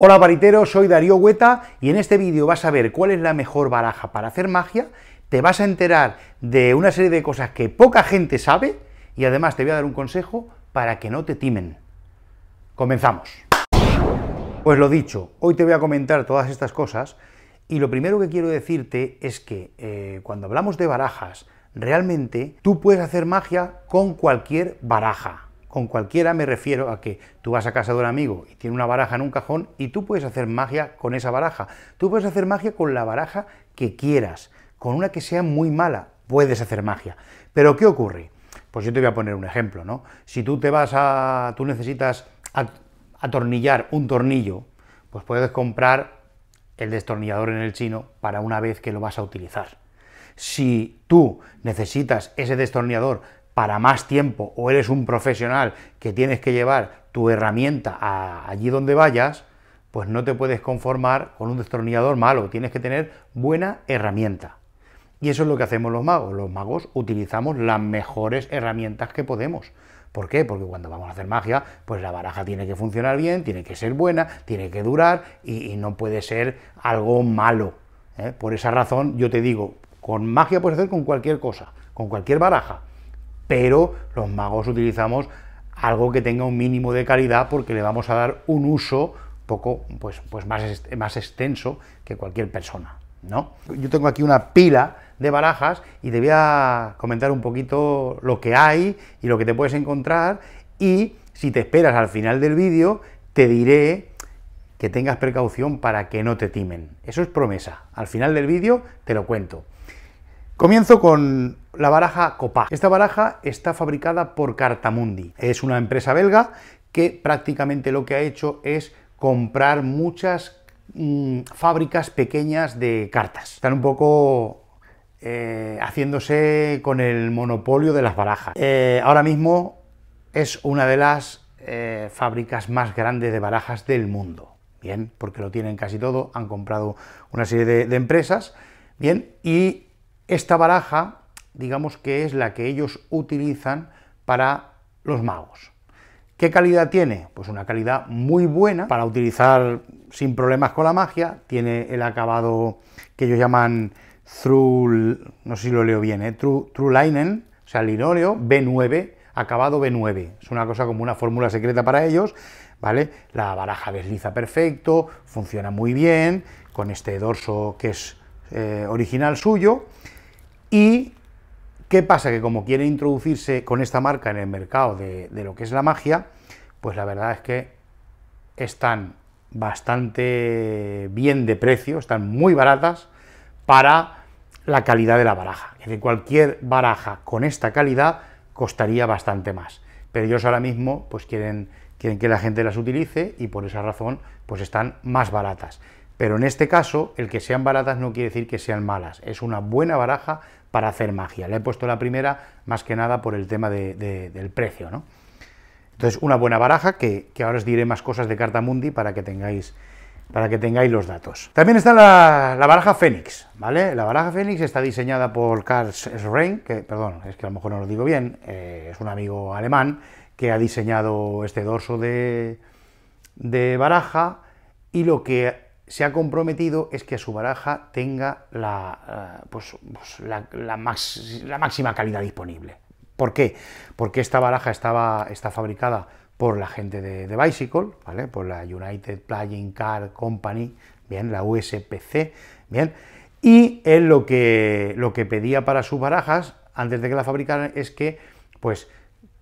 Hola pariteros, soy Darío Hueta y en este vídeo vas a ver cuál es la mejor baraja para hacer magia, te vas a enterar de una serie de cosas que poca gente sabe y además te voy a dar un consejo para que no te timen. Comenzamos. Pues lo dicho, hoy te voy a comentar todas estas cosas y lo primero que quiero decirte es que eh, cuando hablamos de barajas, realmente tú puedes hacer magia con cualquier baraja. Con cualquiera me refiero a que tú vas a casa de un amigo y tiene una baraja en un cajón y tú puedes hacer magia con esa baraja. Tú puedes hacer magia con la baraja que quieras, con una que sea muy mala, puedes hacer magia. Pero ¿qué ocurre? Pues yo te voy a poner un ejemplo, ¿no? Si tú te vas a tú necesitas atornillar un tornillo, pues puedes comprar el destornillador en el chino para una vez que lo vas a utilizar. Si tú necesitas ese destornillador para más tiempo o eres un profesional que tienes que llevar tu herramienta allí donde vayas, pues no te puedes conformar con un destornillador malo, tienes que tener buena herramienta. Y eso es lo que hacemos los magos. Los magos utilizamos las mejores herramientas que podemos. ¿Por qué? Porque cuando vamos a hacer magia, pues la baraja tiene que funcionar bien, tiene que ser buena, tiene que durar y, no puede ser algo malo. ¿eh? Por esa razón yo te digo, con magia puedes hacer con cualquier cosa, con cualquier baraja, pero los magos utilizamos algo que tenga un mínimo de calidad porque le vamos a dar un uso poco pues, pues más, más extenso que cualquier persona. ¿no? Yo tengo aquí una pila de barajas y te voy a comentar un poquito lo que hay y lo que te puedes encontrar y si te esperas al final del vídeo te diré que tengas precaución para que no te timen. Eso es promesa. Al final del vídeo te lo cuento. Comienzo con la baraja Copa. Esta baraja está fabricada por Cartamundi. Es una empresa belga que prácticamente lo que ha hecho es comprar muchas mm, fábricas pequeñas de cartas. Están un poco eh, haciéndose con el monopolio de las barajas. Eh, ahora mismo es una de las eh, fábricas más grandes de barajas del mundo. Bien, porque lo tienen casi todo, han comprado una serie de, de empresas. Bien, y esta baraja digamos que es la que ellos utilizan para los magos. ¿Qué calidad tiene? Pues una calidad muy buena para utilizar sin problemas con la magia. Tiene el acabado que ellos llaman through no sé si lo leo bien, True, ¿eh? true Linen, o sea, linoleo B9, acabado B9. Es una cosa como una fórmula secreta para ellos, ¿vale? La baraja desliza perfecto, funciona muy bien, con este dorso que es eh, original suyo, y ¿Qué pasa? Que como quieren introducirse con esta marca en el mercado de, de lo que es la magia, pues la verdad es que están bastante bien de precio, están muy baratas para la calidad de la baraja. Es decir, cualquier baraja con esta calidad costaría bastante más. Pero ellos ahora mismo pues quieren, quieren que la gente las utilice y por esa razón pues están más baratas. Pero en este caso, el que sean baratas no quiere decir que sean malas, es una buena baraja para hacer magia. Le he puesto la primera más que nada por el tema del precio, ¿no? Entonces, una buena baraja que, ahora os diré más cosas de Cartamundi para que tengáis, para que tengáis los datos. También está la, baraja Fénix, ¿vale? La baraja Fénix está diseñada por Karl Schrein, que, perdón, es que a lo mejor no lo digo bien, eh, es un amigo alemán que ha diseñado este dorso de, de baraja y lo que se ha comprometido es que su baraja tenga la, eh, pues, pues, la, máxima calidad disponible. ¿Por qué? Porque esta baraja estaba, está fabricada por la gente de, Bicycle, ¿vale? por la United Playing Car Company, bien, la USPC, bien, y él lo que, lo que pedía para sus barajas, antes de que la fabricaran, es que, pues,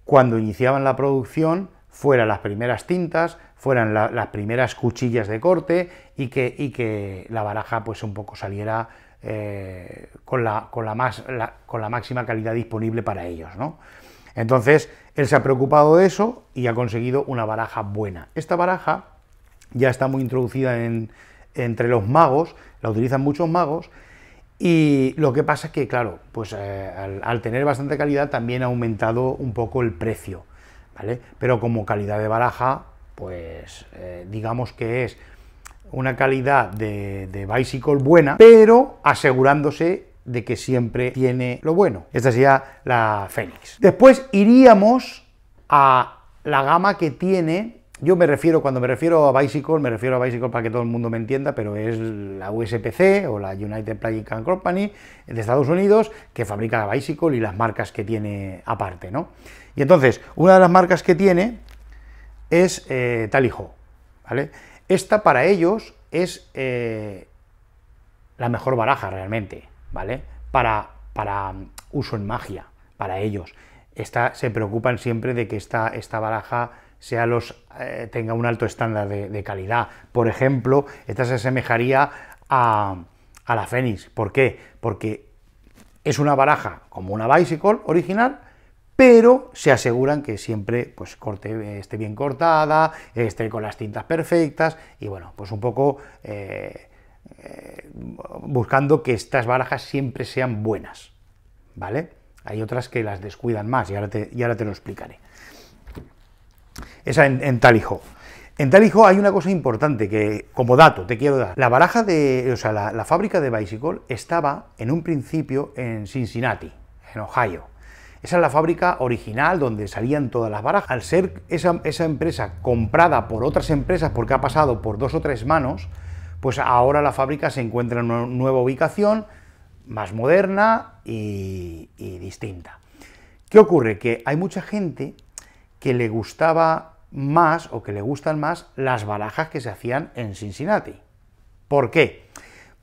cuando iniciaban la producción, fueran las primeras tintas, fueran las primeras cuchillas de corte y que, y que la baraja pues un poco saliera eh, con, la, más, con, la, máxima calidad disponible para ellos. Entonces, él se ha preocupado de eso y ha conseguido una baraja buena. Esta baraja ya está muy introducida entre los magos, la utilizan muchos magos, y lo que pasa es que, claro, pues eh, al tener bastante calidad también ha aumentado un poco el precio. Pero como calidad de baraja, pues eh, digamos que es una calidad de, bicycle buena, pero asegurándose de que siempre tiene lo bueno. Esta sería la Fénix. Después iríamos a la gama que tiene yo me refiero, cuando me refiero a Bicycle, me refiero a Bicycle para que todo el mundo me entienda, pero es la USPC o la United Plugin Company de Estados Unidos que fabrica la Bicycle y las marcas que tiene aparte, ¿no? Y entonces, una de las marcas que tiene es eh, Talijo, ¿vale? Esta para ellos es eh, la mejor baraja realmente, ¿vale? Para, para mm, uso en magia, para ellos. se preocupan siempre de que esta, esta baraja sea los, eh, tenga un alto estándar de, calidad. Por ejemplo, esta se asemejaría a, a la Fénix. ¿Por qué? Porque es una baraja como una Bicycle original, pero se aseguran que siempre pues, esté bien cortada, esté con las tintas perfectas y bueno, pues un poco eh, eh, buscando que estas barajas siempre sean buenas, ¿vale? Hay otras que las descuidan más y ahora te, ahora te lo explicaré. Esa en, en Talijo. En Talijo hay una cosa importante que, como dato, te quiero dar. La baraja de, o sea, la, la fábrica de Bicycle estaba en un principio en Cincinnati, en Ohio esa es la fábrica original donde salían todas las barajas. Al ser esa, empresa comprada por otras empresas porque ha pasado por dos o tres manos, pues ahora la fábrica se encuentra en una nueva ubicación, más moderna y, y distinta. ¿Qué ocurre? Que hay mucha gente que le gustaba más o que le gustan más las barajas que se hacían en Cincinnati. ¿Por qué?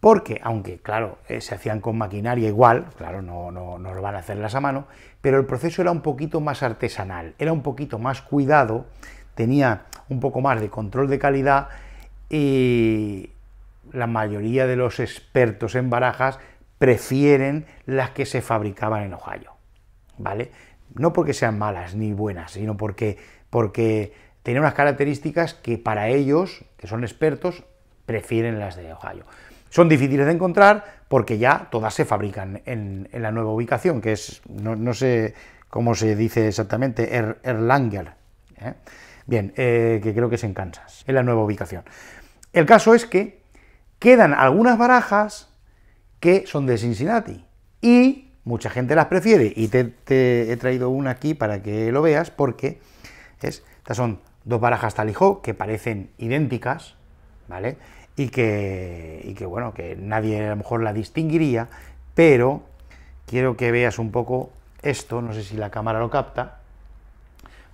porque aunque, claro, eh, se hacían con maquinaria igual, claro, no, lo van a hacer las a mano, pero el proceso era un poquito más artesanal, era un poquito más cuidado, tenía un poco más de control de calidad y la mayoría de los expertos en barajas prefieren las que se fabricaban en Ohio, ¿vale? No porque sean malas ni buenas, sino porque, porque unas características que para ellos, que son expertos, prefieren las de Ohio. Son difíciles de encontrar porque ya todas se fabrican en, la nueva ubicación, que es, no, sé cómo se dice exactamente, er, Erlanger. ¿eh? Bien, eh, que creo que es en Kansas, en la nueva ubicación. El caso es que quedan algunas barajas que son de Cincinnati y mucha gente las prefiere. Y te, he traído una aquí para que lo veas porque es, estas son dos barajas talijó que parecen idénticas, ¿vale? y que, bueno, que nadie a lo mejor la distinguiría, pero quiero que veas un poco esto, no sé si la cámara lo capta,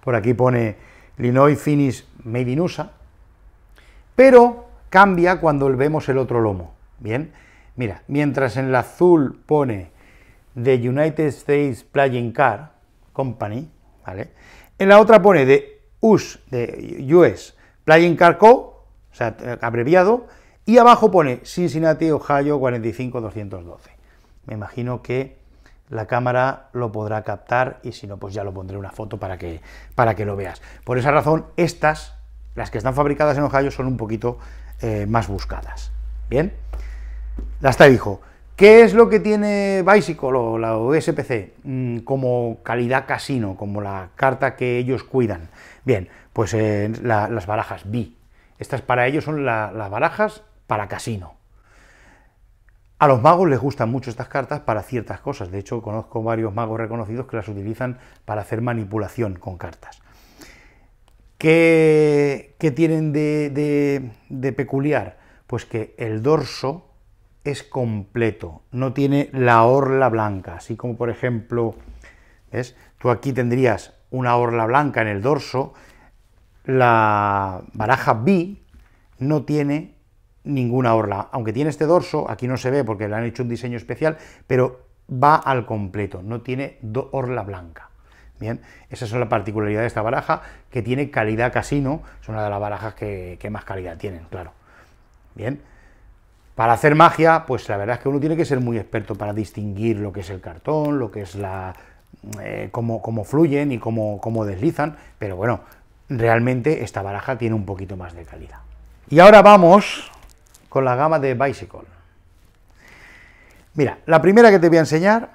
por aquí pone Linoy Finish Made in USA, pero cambia cuando vemos el otro lomo, ¿bien? Mira, mientras en el azul pone The United States Playing Car Company, ¿vale? En la otra pone de US, de US Playing Car Co., eh, abreviado, y abajo pone Cincinnati, Ohio 45212. Me imagino que la cámara lo podrá captar y si no, pues ya lo pondré una foto para que, para que lo veas. Por esa razón, estas, las que están fabricadas en Ohio, son un poquito eh, más buscadas. Bien, hasta dijo. ¿Qué es lo que tiene Bicycle o la USPC mm, como calidad casino, como la carta que ellos cuidan? Bien, pues eh, las barajas B, estas para ellos son las barajas para casino. A los magos les gustan mucho estas cartas para ciertas cosas. De hecho, conozco varios magos reconocidos que las utilizan para hacer manipulación con cartas. ¿Qué, tienen de, peculiar? Pues que el dorso es completo, no tiene la orla blanca, así como por ejemplo, ¿ves? Tú aquí tendrías una orla blanca en el dorso la baraja B no tiene ninguna orla, aunque tiene este dorso, aquí no se ve porque le han hecho un diseño especial, pero va al completo, no tiene orla blanca. Bien, esa es la particularidad de esta baraja, que tiene calidad casino, es una de las barajas que, más calidad tienen, claro. Bien, para hacer magia, pues la verdad es que uno tiene que ser muy experto para distinguir lo que es el cartón, lo que es la... Eh, cómo, fluyen y cómo, cómo deslizan, pero bueno, realmente esta baraja tiene un poquito más de calidad. Y ahora vamos con la gama de Bicycle. Mira, la primera que te voy a enseñar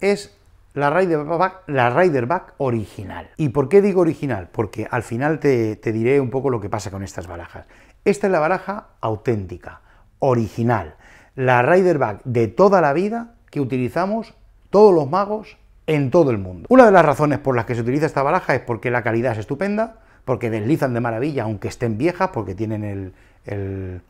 es la Riderback, la original. ¿Y por qué digo original? Porque al final te, te diré un poco lo que pasa con estas barajas. Esta es la baraja auténtica, original. La Riderback de toda la vida que utilizamos todos los magos en todo el mundo. Una de las razones por las que se utiliza esta baraja es porque la calidad es estupenda, porque deslizan de maravilla aunque estén viejas, porque tienen el, el,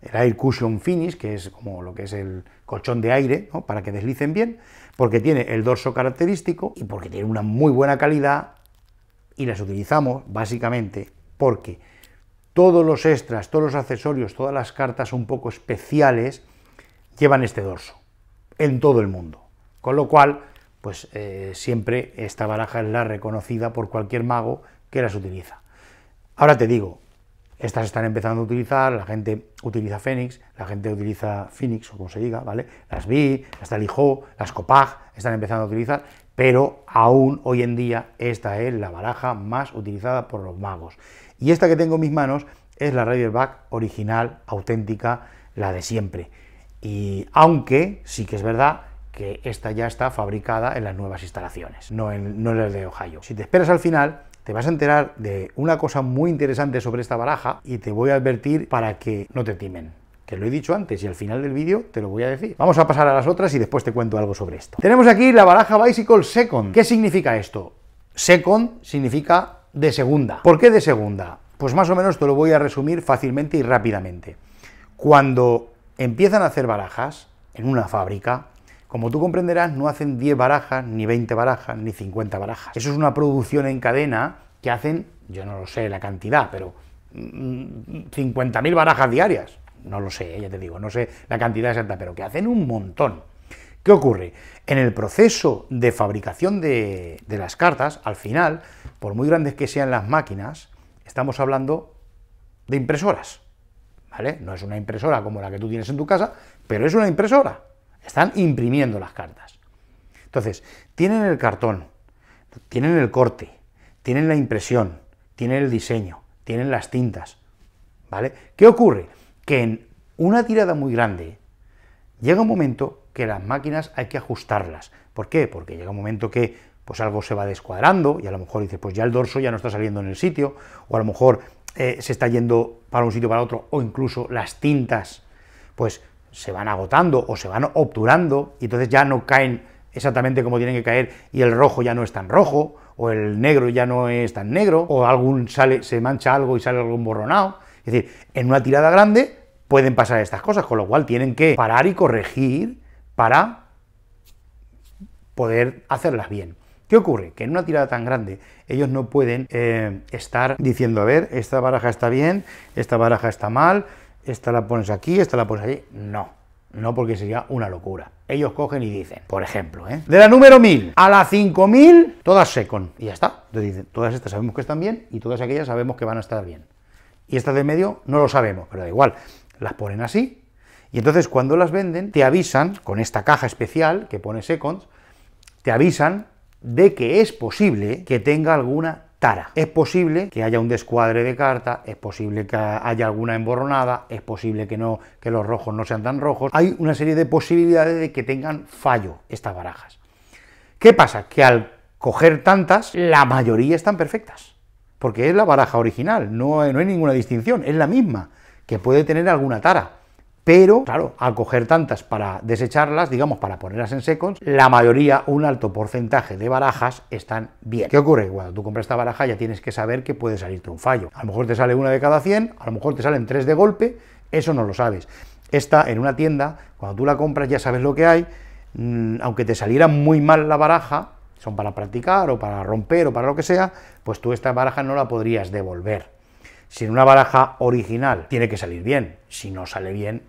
el air cushion finish, que es como lo que es el colchón de aire, ¿no? para que deslicen bien, porque tiene el dorso característico y porque tiene una muy buena calidad y las utilizamos básicamente porque todos los extras, todos los accesorios, todas las cartas un poco especiales llevan este dorso en todo el mundo. Con lo cual, pues eh, siempre esta baraja es la reconocida por cualquier mago que las utiliza. Ahora te digo, estas están empezando a utilizar, la gente utiliza Phoenix, la gente utiliza Phoenix, o como se diga, ¿vale? Las Vi, las Talijó, las Copag, están empezando a utilizar, pero aún hoy en día esta es la baraja más utilizada por los magos. Y esta que tengo en mis manos es la Back original, auténtica, la de siempre. Y aunque sí que es verdad que esta ya está fabricada en las nuevas instalaciones, no en, no las de Ohio. Si te esperas al final, te vas a enterar de una cosa muy interesante sobre esta baraja y te voy a advertir para que no te timen que lo he dicho antes y al final del vídeo te lo voy a decir. Vamos a pasar a las otras y después te cuento algo sobre esto. Tenemos aquí la baraja Bicycle Second. ¿Qué significa esto? Second significa de segunda. ¿Por qué de segunda? Pues más o menos te lo voy a resumir fácilmente y rápidamente. Cuando empiezan a hacer barajas en una fábrica, como tú comprenderás, no hacen 10 barajas, ni 20 barajas, ni 50 barajas. Eso es una producción en cadena que hacen, yo no lo sé la cantidad, pero 50.000 mm, barajas diarias. No lo sé, eh, ya te digo, no sé la cantidad exacta, pero que hacen un montón. ¿Qué ocurre? En el proceso de fabricación de, de las cartas, al final, por muy grandes que sean las máquinas, estamos hablando de impresoras. ¿Vale? No es una impresora como la que tú tienes en tu casa, pero es una impresora. Están imprimiendo las cartas. Entonces, tienen el cartón, tienen el corte, tienen la impresión, tienen el diseño, tienen las tintas. ¿Vale? ¿Qué ocurre? Que en una tirada muy grande llega un momento que las máquinas hay que ajustarlas. ¿Por qué? Porque llega un momento que pues algo se va descuadrando y a lo mejor dices, pues ya el dorso ya no está saliendo en el sitio, o a lo mejor eh, se está yendo para un sitio para otro, o incluso las tintas, pues se van agotando o se van obturando y entonces ya no caen exactamente como tienen que caer y el rojo ya no es tan rojo o el negro ya no es tan negro o algún sale se mancha algo y sale algún borronado. Es decir, en una tirada grande pueden pasar estas cosas, con lo cual tienen que parar y corregir para poder hacerlas bien. ¿Qué ocurre? Que en una tirada tan grande ellos no pueden eh, estar diciendo, a ver, esta baraja está bien, esta baraja está mal, esta la pones aquí, esta la pones allí. No, no porque sería una locura. Ellos cogen y dicen, por ejemplo, ¿eh? de la número 1000 a la 5000, todas second, Y ya está. Entonces dicen, todas estas sabemos que están bien y todas aquellas sabemos que van a estar bien. Y estas de medio no lo sabemos, pero da igual. Las ponen así. Y entonces cuando las venden, te avisan, con esta caja especial que pone seconds, te avisan de que es posible que tenga alguna tara. Es posible que haya un descuadre de carta, es posible que haya alguna emborronada, es posible que, no, que los rojos no sean tan rojos. Hay una serie de posibilidades de que tengan fallo estas barajas. ¿Qué pasa? Que al coger tantas, la mayoría están perfectas, porque es la baraja original, no, no hay ninguna distinción, es la misma, que puede tener alguna tara pero claro, al coger tantas para desecharlas, digamos, para ponerlas en secos, la mayoría, un alto porcentaje de barajas están bien. ¿Qué ocurre? Cuando tú compras esta baraja ya tienes que saber que puede salirte un fallo. A lo mejor te sale una de cada 100, a lo mejor te salen tres de golpe, eso no lo sabes. Esta en una tienda, cuando tú la compras ya sabes lo que hay, mm, aunque te saliera muy mal la baraja, son para practicar o para romper o para lo que sea, pues tú esta baraja no la podrías devolver. Si en una baraja original tiene que salir bien, si no sale bien,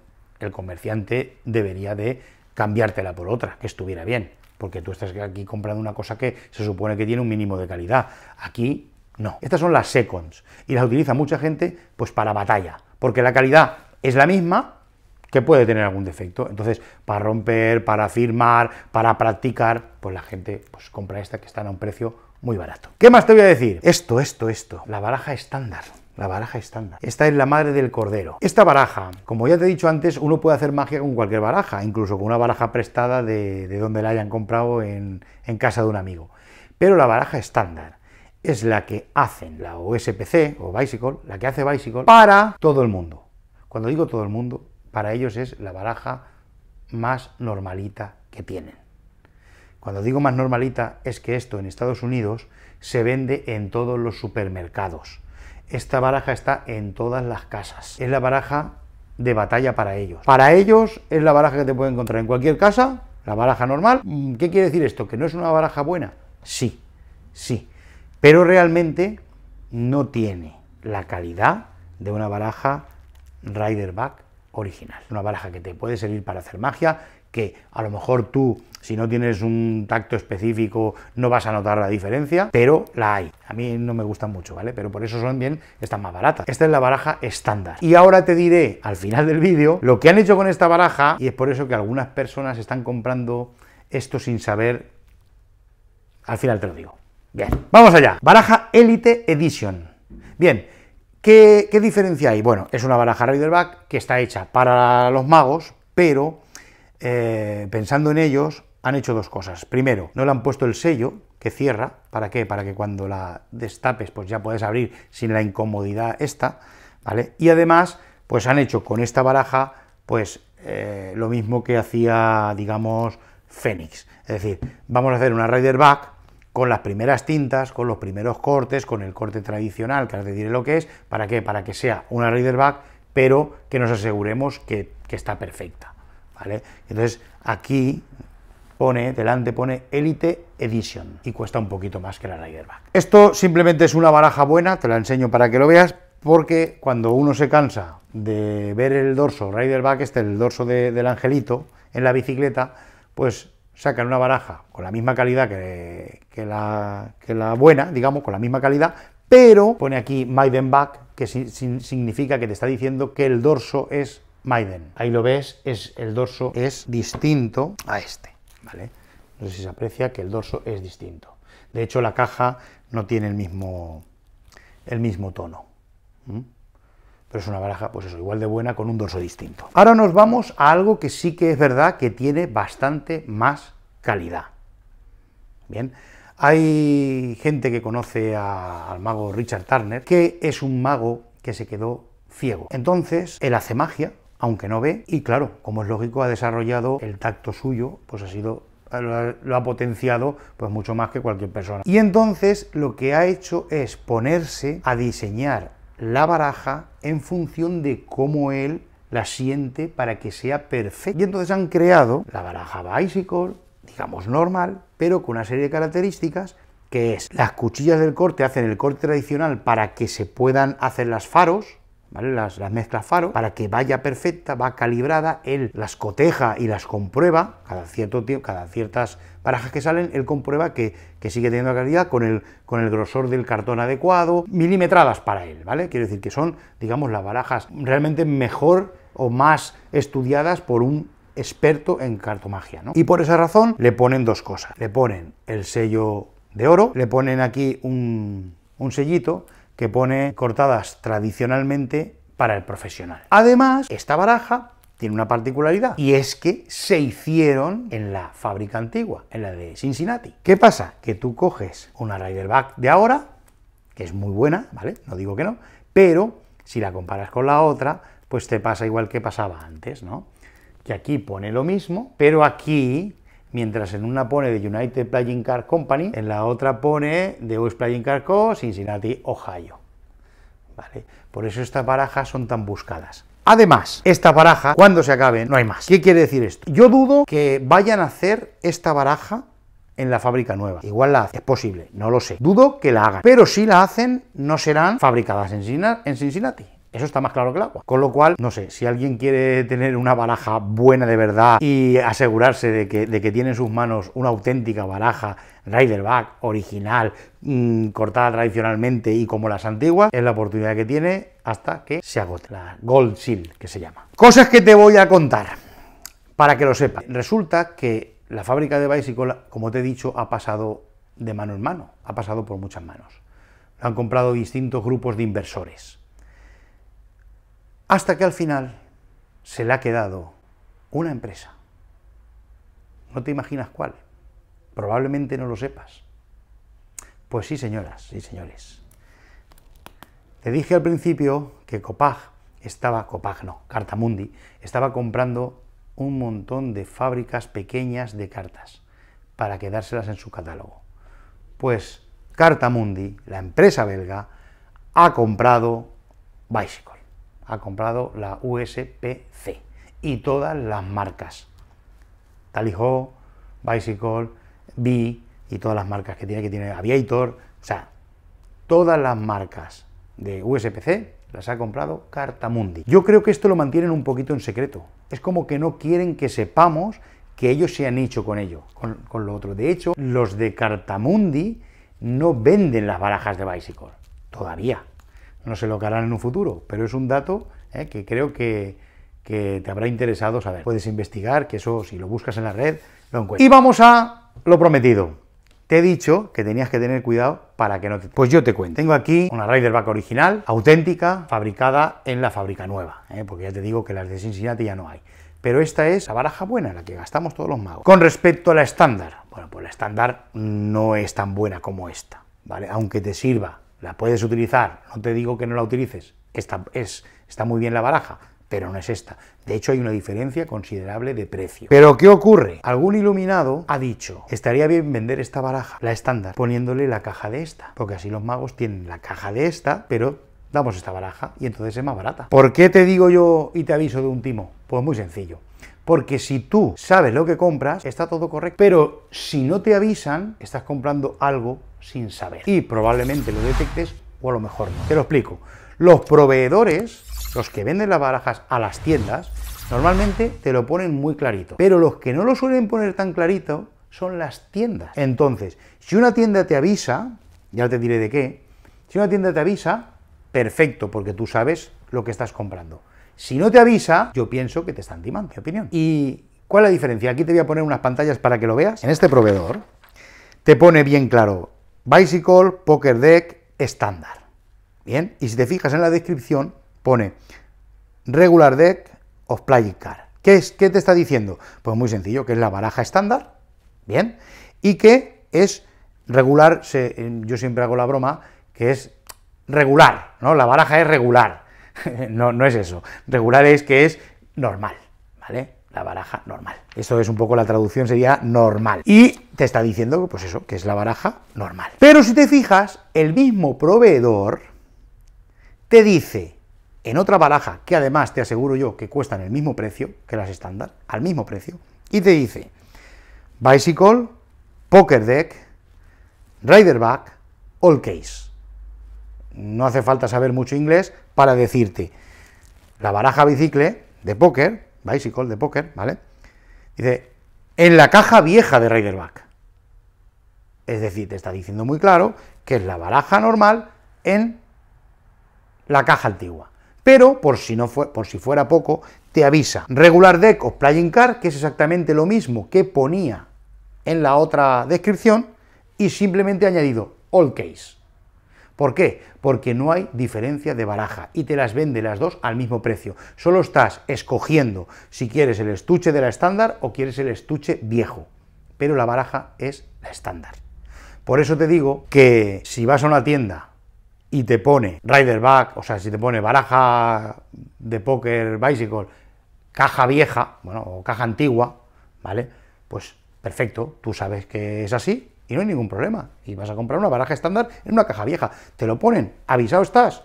el comerciante debería de cambiártela por otra, que estuviera bien, porque tú estás aquí comprando una cosa que se supone que tiene un mínimo de calidad. Aquí no. Estas son las seconds y las utiliza mucha gente pues para batalla, porque la calidad es la misma que puede tener algún defecto. Entonces, para romper, para firmar, para practicar, pues la gente pues, compra esta que está a un precio muy barato. ¿Qué más te voy a decir? Esto, esto, esto. La baraja estándar la baraja estándar. Esta es la madre del cordero. Esta baraja, como ya te he dicho antes, uno puede hacer magia con cualquier baraja, incluso con una baraja prestada de, donde la hayan comprado en, en casa de un amigo. Pero la baraja estándar, es la que hacen la OSPC o Bicycle, la que hace Bicycle, para todo el mundo. Cuando digo todo el mundo, para ellos es la baraja más normalita que tienen. Cuando digo más normalita es que esto en Estados Unidos se vende en todos los supermercados. Esta baraja está en todas las casas. Es la baraja de batalla para ellos. Para ellos es la baraja que te puede encontrar en cualquier casa, la baraja normal. Mm, ¿Qué quiere decir esto? ¿Que no es una baraja buena? Sí, sí. Pero realmente no tiene la calidad de una baraja Rider-Back original. Una baraja que te puede servir para hacer magia, que a lo mejor tú, si no tienes un tacto específico, no vas a notar la diferencia, pero la hay. A mí no me gustan mucho, ¿vale? Pero por eso son bien, están más baratas. Esta es la baraja estándar. Y ahora te diré, al final del vídeo, lo que han hecho con esta baraja, y es por eso que algunas personas están comprando esto sin saber... Al final te lo digo. Bien, vamos allá. Baraja Elite Edition. Bien, ¿qué, qué diferencia hay? Bueno, es una baraja Riderback que está hecha para los magos, pero eh, pensando en ellos, han hecho dos cosas. Primero, no le han puesto el sello que cierra. ¿Para qué? Para que cuando la destapes, pues ya puedes abrir sin la incomodidad esta, ¿vale? Y además, pues han hecho con esta baraja, pues eh, lo mismo que hacía, digamos, Fénix. Es decir, vamos a hacer una Rider Back con las primeras tintas, con los primeros cortes, con el corte tradicional, que ahora te diré lo que es. ¿Para qué? Para que sea una Rider Back, pero que nos aseguremos que está perfecta. Entonces aquí pone, delante pone Elite Edition y cuesta un poquito más que la Riderback. Esto simplemente es una baraja buena, te la enseño para que lo veas, porque cuando uno se cansa de ver el dorso Riderback, este el dorso del angelito, en la bicicleta, pues sacan una baraja con la misma calidad que, la, buena, digamos, con la misma calidad, pero pone aquí Back, que significa que te está diciendo que el dorso es Maiden. Ahí lo ves, es, el dorso es distinto a este, ¿vale? No sé si se aprecia que el dorso es distinto. De hecho, la caja no tiene el mismo, el mismo tono. Pero es una baraja, pues eso, igual de buena con un dorso distinto. Ahora nos vamos a algo que sí que es verdad que tiene bastante más calidad. Bien, hay gente que conoce al mago Richard Turner, que es un mago que se quedó ciego. Entonces, él hace magia, aunque no ve, y claro, como es lógico, ha desarrollado el tacto suyo, pues ha sido lo ha potenciado pues mucho más que cualquier persona. Y entonces lo que ha hecho es ponerse a diseñar la baraja en función de cómo él la siente para que sea perfecta. Y entonces han creado la baraja bicycle, digamos normal, pero con una serie de características que es las cuchillas del corte hacen el corte tradicional para que se puedan hacer las faros, las, mezclas faro, para que vaya perfecta, va calibrada, él las coteja y las comprueba, cada cierto tiempo, cada ciertas barajas que salen, él comprueba que, que sigue teniendo calidad con el, con el grosor del cartón adecuado, milimetradas para él, ¿vale? Quiero decir que son, digamos, las barajas realmente mejor o más estudiadas por un experto en cartomagia, ¿no? Y por esa razón le ponen dos cosas, le ponen el sello de oro, le ponen aquí un, un sellito que pone cortadas tradicionalmente para el profesional. Además, esta baraja tiene una particularidad y es que se hicieron en la fábrica antigua, en la de Cincinnati. ¿Qué pasa? Que tú coges una Riderback de ahora, que es muy buena, ¿vale? No digo que no, pero si la comparas con la otra, pues te pasa igual que pasaba antes, ¿no? Que aquí pone lo mismo, pero aquí mientras en una pone de United Playing Car Company, en la otra pone de West Playing Car Co. Cincinnati, Ohio. ¿Vale? Por eso estas barajas son tan buscadas. Además, esta baraja, cuando se acabe, no hay más. ¿Qué quiere decir esto? Yo dudo que vayan a hacer esta baraja en la fábrica nueva. Igual la hacen, es posible, no lo sé. Dudo que la hagan, pero si la hacen, no serán fabricadas en Cincinnati. Eso está más claro que el agua. Con lo cual, no sé, si alguien quiere tener una baraja buena de verdad y asegurarse de que, tiene en sus manos una auténtica baraja Riderback original, mm, cortada tradicionalmente y como las antiguas, es la oportunidad que tiene hasta que se agote. La Gold Seal, que se llama. Cosas que te voy a contar, para que lo sepas. Resulta que la fábrica de Bicycle, como te he dicho, ha pasado de mano en mano, ha pasado por muchas manos. Lo han comprado distintos grupos de inversores hasta que al final se le ha quedado una empresa. No te imaginas cuál. Probablemente no lo sepas. Pues sí, señoras y sí, señores. Te dije al principio que Copag estaba, Copag no, Cartamundi, estaba comprando un montón de fábricas pequeñas de cartas para quedárselas en su catálogo. Pues Cartamundi, la empresa belga, ha comprado Bicycle ha comprado la USPC y todas las marcas. Talijó, Bicycle, B y todas las marcas que tiene, que tiene Aviator, o sea, todas las marcas de USPC las ha comprado Cartamundi. Yo creo que esto lo mantienen un poquito en secreto. Es como que no quieren que sepamos que ellos se han hecho con ello, con, con lo otro. De hecho, los de Cartamundi no venden las barajas de Bicycle, todavía no se lo que harán en un futuro, pero es un dato eh, que creo que, te habrá interesado saber. Puedes investigar, que eso si lo buscas en la red, lo encuentras. Y vamos a lo prometido. Te he dicho que tenías que tener cuidado para que no te... Pues yo te cuento. Tengo aquí una Riderback original, auténtica, fabricada en la fábrica nueva, eh, porque ya te digo que las de Cincinnati ya no hay. Pero esta es la baraja buena, la que gastamos todos los magos. Con respecto a la estándar, bueno, pues la estándar no es tan buena como esta, ¿vale? Aunque te sirva la puedes utilizar, no te digo que no la utilices, esta es, está muy bien la baraja, pero no es esta. De hecho, hay una diferencia considerable de precio. Pero, ¿qué ocurre? Algún iluminado ha dicho, estaría bien vender esta baraja, la estándar, poniéndole la caja de esta, porque así los magos tienen la caja de esta, pero damos esta baraja y entonces es más barata. ¿Por qué te digo yo y te aviso de un timo? Pues muy sencillo. Porque si tú sabes lo que compras, está todo correcto. Pero si no te avisan, estás comprando algo sin saber. Y probablemente lo detectes o a lo mejor no. Te lo explico. Los proveedores, los que venden las barajas a las tiendas, normalmente te lo ponen muy clarito. Pero los que no lo suelen poner tan clarito son las tiendas. Entonces, si una tienda te avisa, ya te diré de qué, si una tienda te avisa, perfecto, porque tú sabes lo que estás comprando. Si no te avisa, yo pienso que te están timando, mi opinión. ¿Y cuál es la diferencia? Aquí te voy a poner unas pantallas para que lo veas. En este proveedor te pone bien claro Bicycle Poker Deck estándar. Bien, y si te fijas en la descripción, pone Regular Deck of Playing Car. ¿Qué, es, ¿Qué te está diciendo? Pues muy sencillo, que es la baraja estándar, bien, y que es regular, yo siempre hago la broma, que es regular, ¿no? La baraja es regular. no, es eso. Regular es que es normal, ¿vale? La baraja normal. Esto es un poco la traducción, sería normal. Y te está diciendo, pues eso, que es la baraja normal. Pero si te fijas, el mismo proveedor te dice en otra baraja, que además te aseguro yo que cuestan el mismo precio que las estándar, al mismo precio, y te dice Bicycle, Poker Deck, Riderback, All Case no hace falta saber mucho inglés para decirte, la baraja bicicle de póker, bicycle de póker, ¿vale? Dice, en la caja vieja de Riderback. Es decir, te está diciendo muy claro que es la baraja normal en la caja antigua. Pero, por si, no por si fuera poco, te avisa regular deck o playing card, que es exactamente lo mismo que ponía en la otra descripción, y simplemente añadido all case. ¿Por qué? Porque no hay diferencia de baraja y te las vende las dos al mismo precio. Solo estás escogiendo si quieres el estuche de la estándar o quieres el estuche viejo, pero la baraja es la estándar. Por eso te digo que si vas a una tienda y te pone Rider o sea, si te pone baraja de póker bicycle, caja vieja, bueno, o caja antigua, ¿vale? Pues perfecto, tú sabes que es así, y no hay ningún problema. Y vas a comprar una baraja estándar en una caja vieja. Te lo ponen, avisado estás.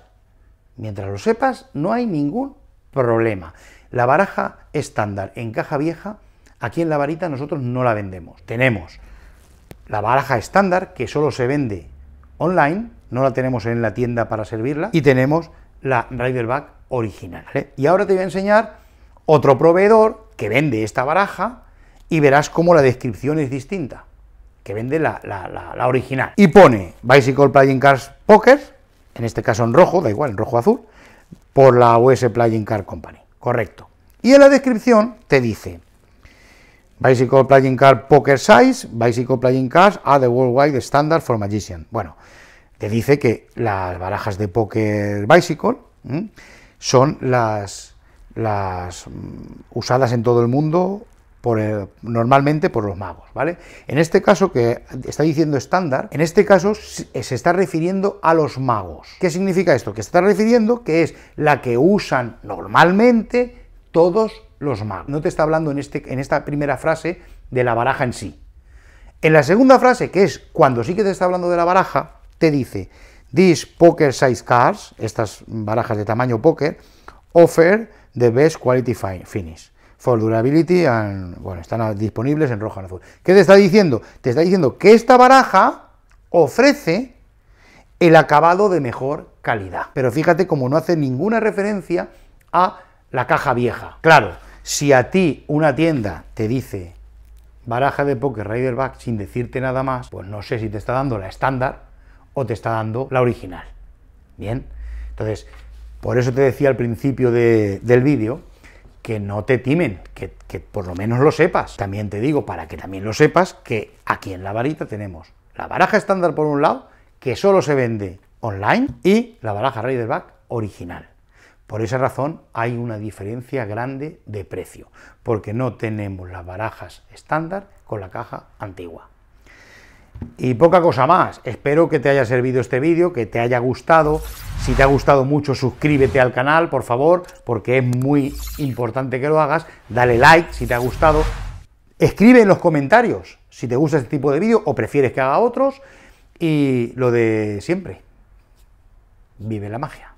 Mientras lo sepas, no hay ningún problema. La baraja estándar en caja vieja, aquí en la varita nosotros no la vendemos. Tenemos la baraja estándar que solo se vende online, no la tenemos en la tienda para servirla, y tenemos la Riderback original. Y ahora te voy a enseñar otro proveedor que vende esta baraja y verás cómo la descripción es distinta que vende la, original. Y pone Bicycle Playing Cars Poker, en este caso en rojo, da igual, en rojo azul, por la US Playing Card Company. Correcto. Y en la descripción te dice Bicycle Playing Card Poker Size, Bicycle Playing Cars are the worldwide standard for magician. Bueno, te dice que las barajas de poker Bicycle son las, las mm, usadas en todo el mundo eh, normalmente por los magos, ¿vale? En este caso que está diciendo estándar, en este caso eh, se está refiriendo a los magos. ¿Qué significa esto? Que se está refiriendo que es la que usan normalmente todos los magos. No te está hablando en, este, en esta primera frase de la baraja en sí. En la segunda frase, que es cuando sí que te está hablando de la baraja, te dice, these poker size cards, estas barajas de tamaño poker, offer the best quality finish for durability, bueno, están disponibles en rojo y azul. ¿Qué te está diciendo? Te está diciendo que esta baraja ofrece el acabado de mejor calidad. Pero fíjate como no hace ninguna referencia a la caja vieja. Claro, si a ti una tienda te dice baraja de Poker Rider Back sin decirte nada más, pues no sé si te está dando la estándar o te está dando la original. Bien, entonces, por eso te decía al principio del vídeo que no te timen, que, por lo menos lo sepas. También te digo, para que también lo sepas, que aquí en la varita tenemos la baraja estándar por un lado, que solo se vende online, y la baraja Back original. Por esa razón hay una diferencia grande de precio, porque no tenemos las barajas estándar con la caja antigua. Y poca cosa más, espero que te haya servido este vídeo, que te haya gustado. Si te ha gustado mucho, suscríbete al canal, por favor, porque es muy importante que lo hagas. Dale like si te ha gustado. Escribe en los comentarios si te gusta este tipo de vídeo o prefieres que haga otros. Y lo de siempre, vive la magia.